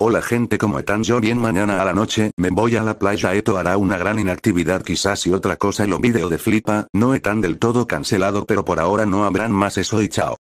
Hola gente como están yo bien mañana a la noche, me voy a la playa esto hará una gran inactividad quizás y otra cosa lo video de flipa, no tan del todo cancelado pero por ahora no habrán más eso y chao.